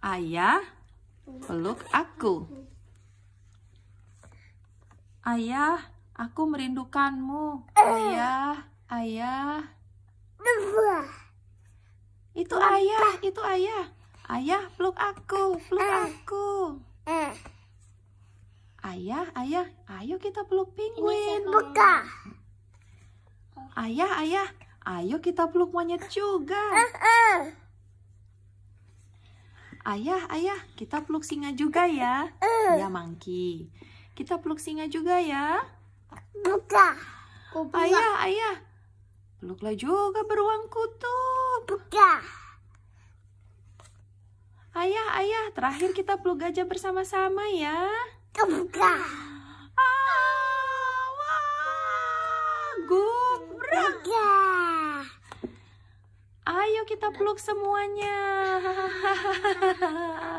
Ayah peluk aku. Ayah, aku merindukanmu. Ayah, ayah. Itu ayah, itu ayah. Ayah, peluk aku, peluk aku. Ayah, ayah, ayo kita peluk penguin. Buka. Ayah, ayah, ayo kita peluk monyet juga. Ayah, ayah, kita peluk singa juga ya. Eh. Ya, Mangki. Kita peluk singa juga ya. Buka. Oh, buka. Ayah, ayah. Peluklah juga beruang kutub. Buka. Ayah, ayah, terakhir kita peluk gajah bersama-sama ya. Buka. Ayo kita peluk semuanya.